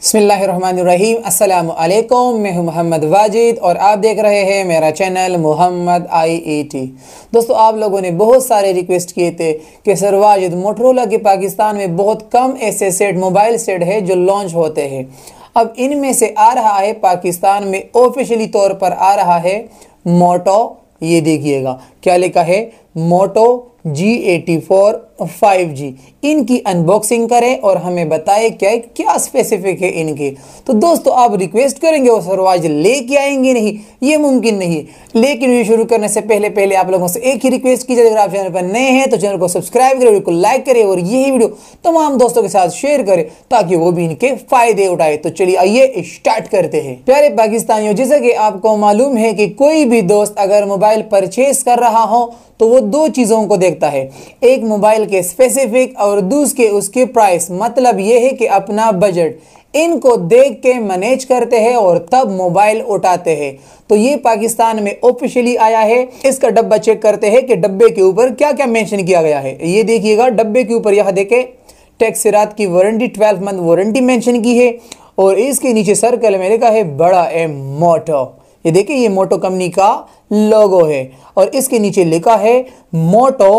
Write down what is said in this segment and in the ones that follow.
अस्सलाम वालेकुम मैं हूं मोहम्मद वाजिद और आप देख रहे हैं मेरा चैनल मोहम्मद आईईटी दोस्तों आप लोगों ने बहुत सारे रिक्वेस्ट किए थे कि सर वाजिद मोटरोला के पाकिस्तान में बहुत कम ऐसे सेट मोबाइल सेट है जो लॉन्च होते हैं अब इनमें से आ रहा है पाकिस्तान में ऑफिशियली तौर पर आ रहा है मोटो ये देखिएगा क्या लिखा है Moto G eighty four five G इनकी अनबॉक्सिंग करें और हमें बताएं क्या क्या स्पेसिफिक है इनके तो दोस्तों आप रिक्वेस्ट करेंगे वो सरवाज लेके आएंगे नहीं ये मुमकिन नहीं लेकिन वीडियो शुरू करने से पहले पहले आप लोगों से एक ही रिक्वेस्ट की जाए अगर आप चैनल पर नए हैं तो चैनल को सब्सक्राइब करें वीडियो को लाइक करें और यही वीडियो तमाम दोस्तों के साथ शेयर करें ताकि वो भी इनके फायदे उठाए तो चलिए आइए स्टार्ट करते हैं प्यारे पाकिस्तानियों जैसा कि आपको मालूम है कि कोई भी दोस्त अगर मोबाइल परचेज कर रहा हो तो वो दो चीज़ों को देखता है एक मोबाइल के स्पेसिफिक और दूसरे उसके प्राइस मतलब ये है कि अपना बजट इनको देख के मैनेज करते हैं और तब मोबाइल उठाते हैं तो ये पाकिस्तान में ऑफिशियली आया है इसका डब्बा चेक करते हैं कि डब्बे के ऊपर क्या क्या मेंशन किया गया है ये देखिएगा डब्बे के ऊपर यह देखे टैक्सरात की warranty twelve month warranty mention की है और इसके नीचे सर्कल में लिखा है बड़ा एम मोटो ये देखिए ये मोटो कंपनी का लोगो है और इसके नीचे लिखा है Moto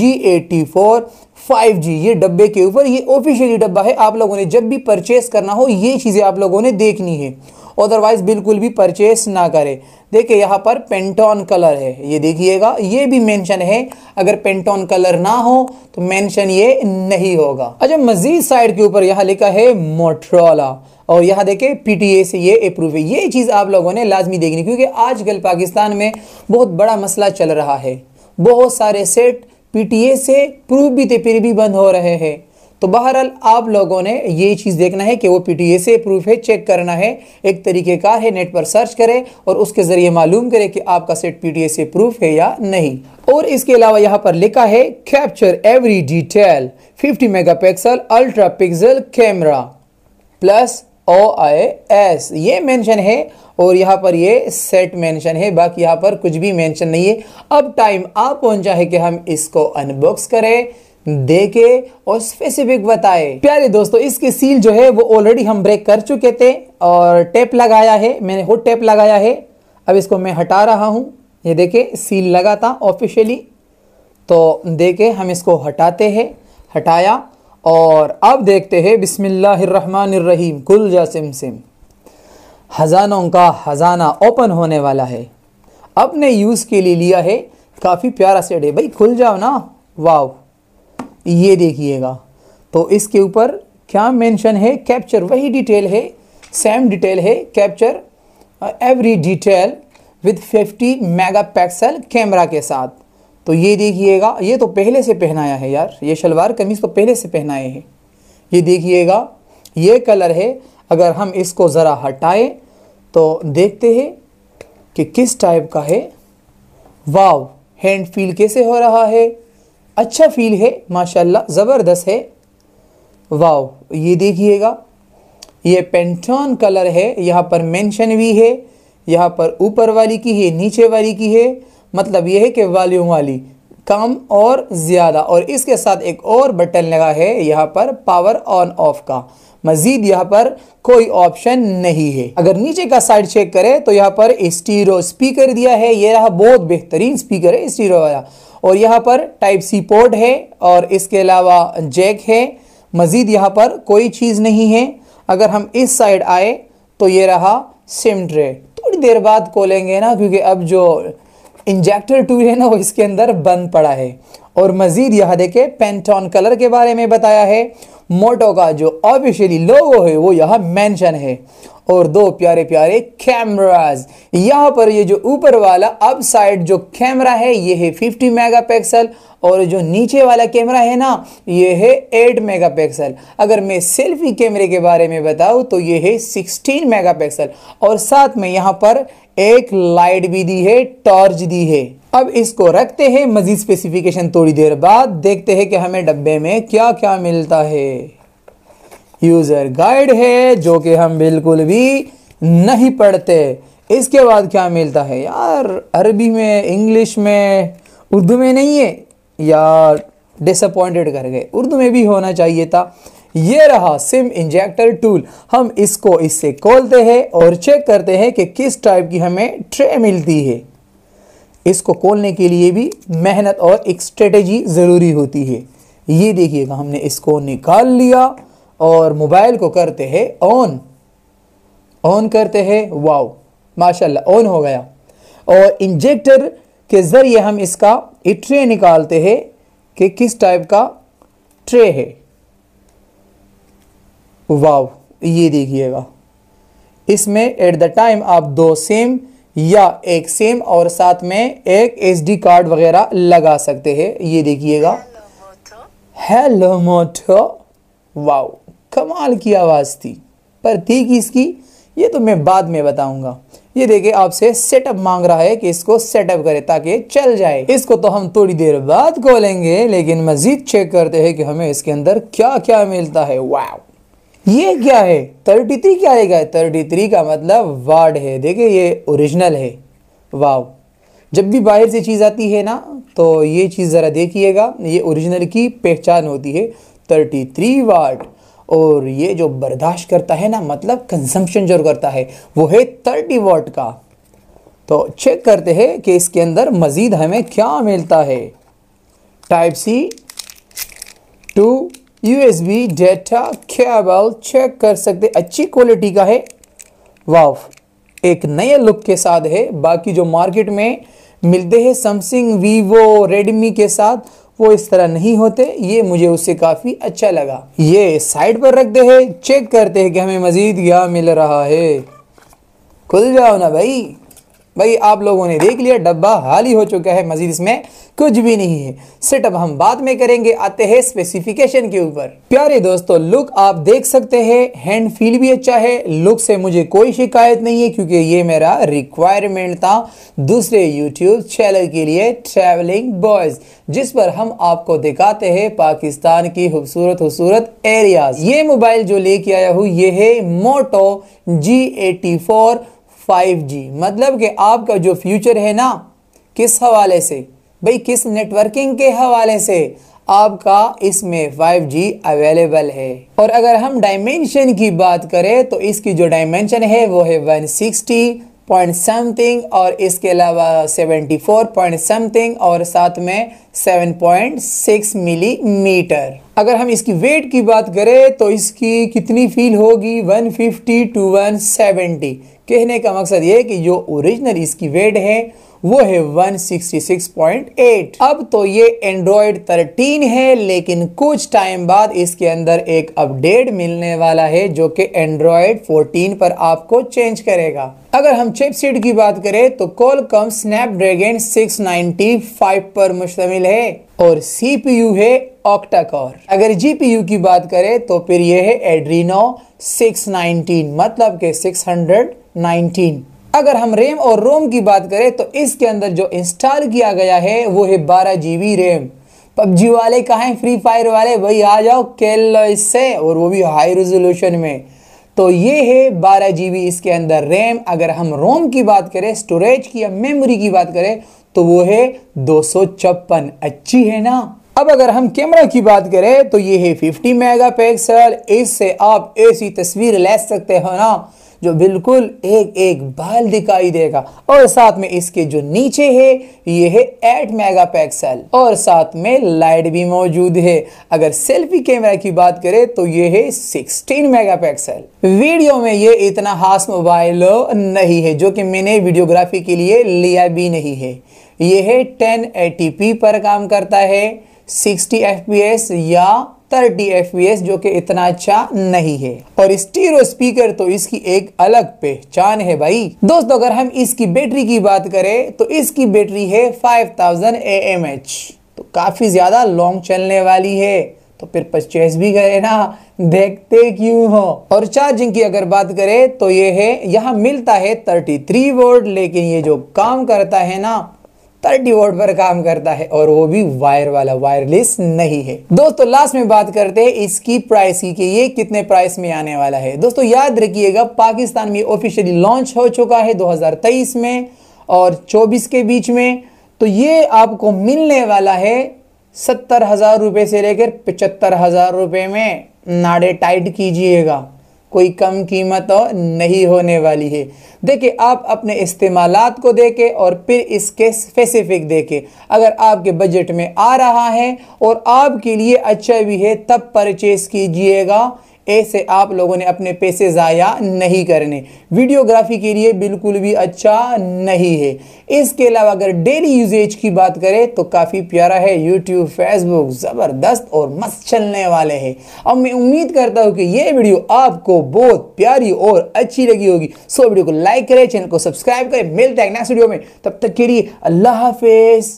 G eighty four five G ये डब्बे के ऊपर ये ऑफिशियली डब्बा है आप लोगों ने जब भी परचेस करना हो ये चीज़ें आप लोगों ने देखनी है अदरवाइज़ बिल्कुल भी परचेस ना करें देखिए यहाँ पर पेंटोन कलर है ये देखिएगा ये भी मेंशन है अगर पेंटॉन कलर ना हो तो मेंशन ये नहीं होगा अच्छा मजीद साइड के ऊपर यहाँ लिखा है मोट्रोला और यहाँ देखे पीटीए से ये अप्रूव है ये चीज़ आप लोगों ने लाजमी देखनी क्योंकि आजकल पाकिस्तान में बहुत बड़ा मसला चल रहा है बहुत सारे सेट पीटीए से प्रूफ भी थे फिर भी बंद हो रहे हैं तो बहरहाल आप लोगों ने ये चीज़ देखना है कि वो ए से प्रूफ है चेक करना है एक तरीके का है नेट पर सर्च करें और उसके ज़रिए मालूम करें कि आपका सेट ए से प्रूफ है या नहीं और इसके अलावा यहाँ पर लिखा है capture every detail 50 megapixel ultra pixel camera plus O I S ये मेंशन है और यहाँ पर ये सेट मेंशन है बाकी यहाँ पर कुछ भी मेंशन नहीं है अब टाइम आ पहुंचा है कि हम इसको अनबॉक्स करें देखे और स्पेसिफिक बताए प्यारे दोस्तों इसकी सील जो है वो ऑलरेडी हम ब्रेक कर चुके थे और टेप लगाया है मैंने हुड टेप लगाया है अब इसको मैं हटा रहा हूँ ये देखे सील लगा था ऑफिशियली तो देखे हम इसको हटाते हैं हटाया और अब देखते हैं बिसमीम गुल जासिम सिम हज़ानों का हज़ाना ओपन होने वाला है अपने यूज़ के लिए लिया है काफ़ी प्यारा सेट है भाई खुल जाओ ना वाह ये देखिएगा तो इसके ऊपर क्या मेंशन है कैप्चर वही डिटेल है सेम डिटेल है capture every detail with 50 megapixel camera के साथ तो ये देखिएगा ये तो पहले से पहनाया है यार ये शलवार कमीज़ तो पहले से पहनाए हैं ये देखिएगा ये कलर है अगर हम इसको ज़रा हटाएं तो देखते हैं कि किस टाइप का है वाव हैंड फील कैसे हो रहा है अच्छा फील है माशाल्लाह ज़बरदस्त है वाओ ये देखिएगा ये पेंटोन कलर है यहाँ पर मेंशन भी है यहाँ पर ऊपर वाली की है नीचे वाली की है मतलब यह है कि वॉल्यूम वाली कम और ज़्यादा और इसके साथ एक और बटन लगा है यहाँ पर पावर ऑन ऑफ का मज़ीद यहाँ पर कोई ऑप्शन नहीं है अगर नीचे का साइड चेक करें तो यहाँ पर स्टीरो स्पीकर दिया है ये रहा बहुत बेहतरीन स्पीकर है स्टीरो वाला और यहाँ पर टाइप सी पोर्ट है और इसके अलावा जैक है मज़ीद यहाँ पर कोई चीज़ नहीं है अगर हम इस साइड आए तो ये रहा सिम ट्रे थोड़ी देर बाद खोलेंगे ना क्योंकि अब जो इंजेक्टर टूल है ना वो इसके अंदर बंद पड़ा है और मज़ीद यहाँ देखे पेंटॉन कलर के बारे में बताया है मोटो का जो ऑफिशियली लोगो है वो यहाँ मेंशन है और दो प्यारे प्यारे कैमराज यहाँ पर ये जो ऊपर वाला अप साइड जो कैमरा है ये है 50 मेगापिक्सल और जो नीचे वाला कैमरा है ना ये है 8 मेगापिक्सल अगर मैं सेल्फी कैमरे के बारे में बताऊँ तो ये है 16 मेगापिक्सल और साथ में यहाँ पर एक लाइट भी दी है टॉर्च दी है अब इसको रखते हैं मज़ीद स्पेसिफिकेशन थोड़ी देर बाद देखते हैं कि हमें डब्बे में क्या क्या मिलता है यूज़र गाइड है जो कि हम बिल्कुल भी नहीं पढ़ते इसके बाद क्या मिलता है यार अरबी में इंग्लिश में उर्दू में नहीं है यार डिसअपॉइंटेड कर गए उर्दू में भी होना चाहिए था ये रहा सिम इंजेक्टर टूल हम इसको इससे खोलते हैं और चेक करते हैं कि किस टाइप की हमें ट्रे मिलती है इसको खोलने के लिए भी मेहनत और एक स्ट्रेटेजी ज़रूरी होती है ये देखिएगा हमने इसको निकाल लिया और मोबाइल को करते हैं ऑन ऑन करते हैं वाओ माशाल्लाह ऑन हो गया और इंजेक्टर के ज़रिए हम इसका ट्रे निकालते हैं कि किस टाइप का ट्रे है वाव ये देखिएगा इसमें एट द टाइम आप दो सेम या एक सिम और साथ में एक एसडी कार्ड वगैरह लगा सकते हैं ये देखिएगा हेलो मोटो वाओ कमाल की आवाज़ थी पर थी किसकी ये तो मैं बाद में बताऊंगा ये देखिए आपसे सेटअप मांग रहा है कि इसको सेटअप करे ताकि चल जाए इसको तो हम थोड़ी देर बाद खोलेंगे लेकिन मजीद चेक करते हैं कि हमें इसके अंदर क्या क्या मिलता है वाव ये क्या है थर्टी थ्री क्या आएगा थर्टी थ्री का मतलब वार्ड है देखिए ये ओरिजिनल है वाव जब भी बाहर से चीज़ आती है ना तो ये चीज़ ज़रा देखिएगा ये ओरिजिनल की पहचान होती है थर्टी थ्री वाट और ये जो बर्दाश्त करता है ना मतलब कंजम्पशन जो करता है वो है थर्टी वाट का तो चेक करते हैं कि इसके अंदर मज़ीद हमें क्या मिलता है type C to USB data cable check कर सकते अच्छी क्वालिटी का है वाव एक नए लुक के साथ है बाकी जो मार्केट में मिलते हैं सैमसंग वीवो रेडमी के साथ वो इस तरह नहीं होते ये मुझे उससे काफ़ी अच्छा लगा ये साइड पर रखते है चेक करते हैं कि हमें मज़ीद क्या मिल रहा है खुल जाओ ना भाई भाई आप लोगों ने देख लिया डब्बा हाल ही हो चुका है मज़ीद इसमें कुछ भी नहीं है सेटअप हम बाद में करेंगे आते हैं स्पेसिफिकेशन के ऊपर प्यारे दोस्तों लुक आप देख सकते हैं हैंड फील भी अच्छा है लुक से मुझे कोई शिकायत नहीं है क्योंकि ये मेरा रिक्वायरमेंट था दूसरे यूट्यूब चैनल के लिए ट्रेवलिंग बॉयज जिस पर हम आपको दिखाते हैं पाकिस्तान की खूबसूरत खूबसूरत एरिया ये मोबाइल जो लेके आया हूँ ये है Moto G eighty four five G मतलब कि आपका जो फ्यूचर है ना किस हवाले से भाई किस नेटवर्किंग के हवाले से आपका इसमें 5G अवेलेबल है और अगर हम डायमेंशन की बात करें तो इसकी जो डायमेंशन है वो है 160 पॉइंट समथिंग और इसके अलावा 74 पॉइंट समथिंग और साथ में 7.6 मिलीमीटर अगर हम इसकी वेट की बात करें तो इसकी कितनी फील होगी 150 टू 170 कहने का मकसद ये कि जो ओरिजिनल इसकी वेट है वो है 166.8 अब तो ये एंड्रॉयड 13 है लेकिन कुछ टाइम बाद इसके अंदर एक अपडेट मिलने वाला है जो कि एंड्रॉयड 14 पर आपको चेंज करेगा अगर हम चिपसीट की बात करें तो स्नैप ड्रैगन सिक्स पर मुश्तमिल है और सीपीयू है ऑक्टा कोर अगर जीपीयू की बात करें तो फिर यह है एड्रीनो 619 मतलब के 619 अगर हम रैम और रोम की बात करें तो इसके अंदर जो इंस्टॉल किया गया है वो है बारह जी रैम पबजी वाले कहा है फ्री फायर वाले भाई आ जाओ खेल लो इससे और वो भी हाई रेजोल्यूशन में तो ये है बारह जी इसके अंदर रैम अगर हम रोम की बात करें स्टोरेज की या मेमोरी की बात करें तो वो है दो अच्छी है ना अब अगर हम कैमरा की बात करें तो ये है 50 मेगापिक्सल इससे आप ऐसी तस्वीर ले सकते हो ना जो बिल्कुल एक एक बाल दिखाई देगा और साथ में इसके जो नीचे है ये है एट मेगा और साथ में लाइट भी मौजूद है अगर सेल्फी कैमरा की बात करें तो ये है सिक्सटीन मेगा वीडियो में ये इतना खास मोबाइल नहीं है जो कि मैंने वीडियोग्राफी के लिए लिया भी नहीं है यह है 1080p पर काम करता है 60 fps या सत्तर डी जो कि इतना अच्छा नहीं है और स्टीरो स्पीकर तो इसकी एक अलग पहचान है भाई दोस्तों अगर हम इसकी बैटरी की बात करें तो इसकी बैटरी है 5000 थाउजेंड तो काफी ज्यादा लॉन्ग चलने वाली है तो फिर परचेस भी करे ना देखते क्यों हो और चार्जिंग की अगर बात करें तो ये है यहाँ मिलता है 33 वोल्ट लेकिन ये जो काम करता है ना 30 वोल्ट पर काम करता है और वो भी वायर वाला वायरलेस नहीं है दोस्तों लास्ट में बात करते हैं इसकी प्राइस की कि ये कितने प्राइस में आने वाला है दोस्तों याद रखिएगा पाकिस्तान में ऑफिशियली लॉन्च हो चुका है 2023 में और 24 के बीच में तो ये आपको मिलने वाला है सत्तर हज़ार रुपये से लेकर पचहत्तर हज़ार रुपये में नाड़े टाइट कीजिएगा कोई कम कीमत और नहीं होने वाली है देखिए आप अपने इस्तेमाल को देखें और फिर इसके स्पेसिफिक देखें अगर आपके बजट में आ रहा है और आपके लिए अच्छा भी है तब परचेज़ कीजिएगा ऐसे आप लोगों ने अपने पैसे ज़ाया नहीं करने वीडियोग्राफी के लिए बिल्कुल भी अच्छा नहीं है इसके अलावा अगर डेली यूजेज की बात करें तो काफ़ी प्यारा है यूट्यूब फेसबुक ज़बरदस्त और मस्त चलने वाले हैं अब मैं उम्मीद करता हूँ कि ये वीडियो आपको बहुत प्यारी और अच्छी लगी होगी सो वीडियो को लाइक करें चैनल को सब्सक्राइब करें मिलते हैं नेक्स्ट वीडियो में तब तक के लिए अल्लाह हाफिज़